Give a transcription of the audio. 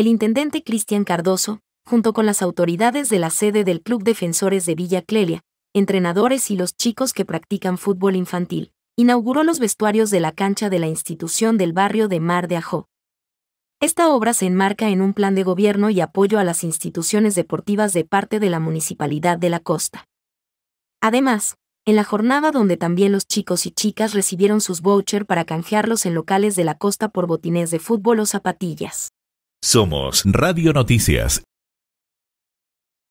el intendente Cristian Cardoso, junto con las autoridades de la sede del Club Defensores de Villa Clelia, entrenadores y los chicos que practican fútbol infantil, inauguró los vestuarios de la cancha de la institución del barrio de Mar de Ajó. Esta obra se enmarca en un plan de gobierno y apoyo a las instituciones deportivas de parte de la Municipalidad de la Costa. Además, en la jornada donde también los chicos y chicas recibieron sus vouchers para canjearlos en locales de la costa por botines de fútbol o zapatillas. Somos Radio Noticias